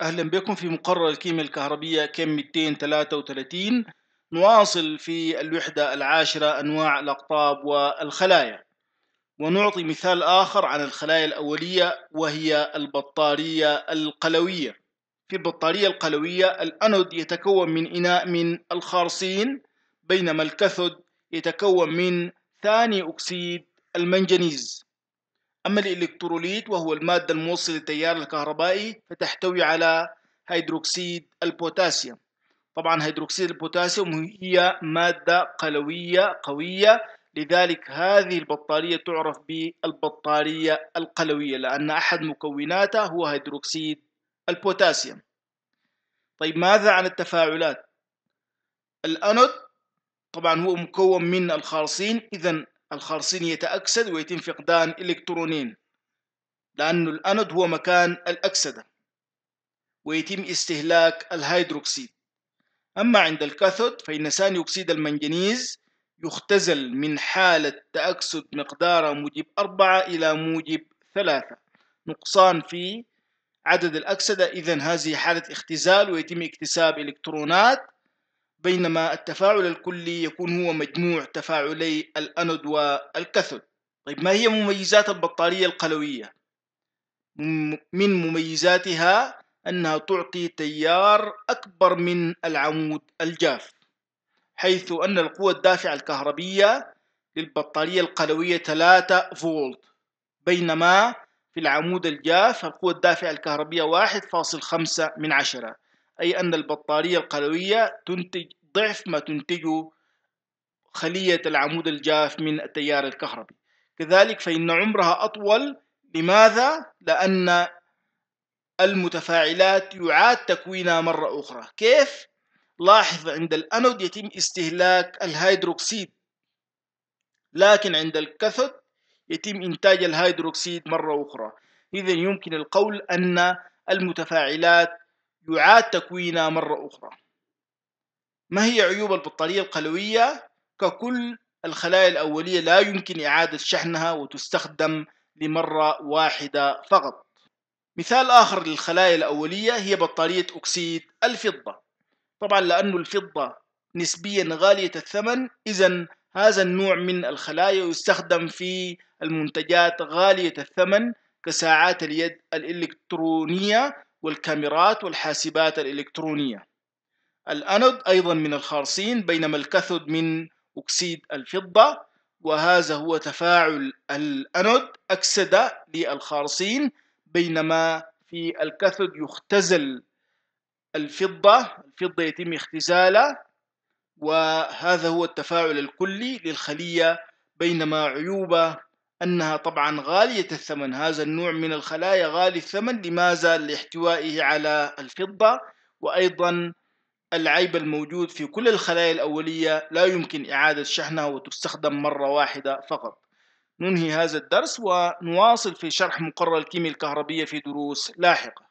أهلا بكم في مقرر الكيمياء الكهربية كم 233 نواصل في الوحدة العاشرة أنواع الأقطاب والخلايا ونعطي مثال آخر عن الخلايا الأولية وهي البطارية القلوية في البطارية القلوية الأنود يتكون من إناء من الخارصين بينما الكاثود يتكون من ثاني أكسيد المنجنيز أما الإلكتروليت وهو المادة الموصلة للتيار الكهربائي فتحتوي على هيدروكسيد البوتاسيوم طبعا هيدروكسيد البوتاسيوم هي مادة قلوية قوية لذلك هذه البطارية تعرف بالبطارية القلوية لأن أحد مكوناتها هو هيدروكسيد البوتاسيوم طيب ماذا عن التفاعلات الأنود طبعا هو مكون من الخالصين إذا الخالصين يتأكسد ويتم فقدان إلكترونين لأن الأنود هو مكان الأكسدة ويتم استهلاك الهيدروكسيد أما عند الكاثود فإن ثاني أكسيد المنجنيز يختزل من حالة تأكسد مقدار موجب أربعة إلى موجب ثلاثة نقصان في عدد الأكسدة إذا هذه حالة اختزال ويتم اكتساب إلكترونات بينما التفاعل الكلي يكون هو مجموع تفاعلي الأنود والكاثود طيب ما هي مميزات البطارية القلوية؟ من مميزاتها أنها تعطي تيار أكبر من العمود الجاف حيث أن القوة الدافعة الكهربية للبطارية القلوية 3 فولت بينما في العمود الجاف القوة الدافعة الكهربية 1.5 من عشرة أي أن البطارية القلوية تنتج ضعف ما تنتجه خلية العمود الجاف من التيار الكهربي كذلك فإن عمرها أطول لماذا؟ لأن المتفاعلات يعاد تكوينها مرة أخرى كيف؟ لاحظ عند الأنود يتم استهلاك الهيدروكسيد لكن عند الكاثود يتم إنتاج الهيدروكسيد مرة أخرى إذا يمكن القول أن المتفاعلات يعاد تكوينها مرة أخرى ما هي عيوب البطارية القلوية؟ ككل الخلايا الأولية لا يمكن إعادة شحنها وتستخدم لمرة واحدة فقط مثال آخر للخلايا الأولية هي بطارية أكسيد الفضة طبعا لأن الفضة نسبيا غالية الثمن إذا هذا النوع من الخلايا يستخدم في المنتجات غالية الثمن كساعات اليد الإلكترونية والكاميرات والحاسبات الإلكترونية الأنود أيضا من الخارصين بينما الكاثود من أكسيد الفضة وهذا هو تفاعل الأنود أكسدة للخارصين بينما في الكاثود يختزل الفضة الفضة يتم اختزالها وهذا هو التفاعل الكلي للخلية بينما عيوب أنها طبعا غالية الثمن هذا النوع من الخلايا غالي الثمن لماذا؟ لاحتوائه على الفضة وأيضا العيب الموجود في كل الخلايا الأولية لا يمكن إعادة شحنها وتستخدم مرة واحدة فقط ننهي هذا الدرس ونواصل في شرح مقرر الكيمياء الكهربية في دروس لاحقة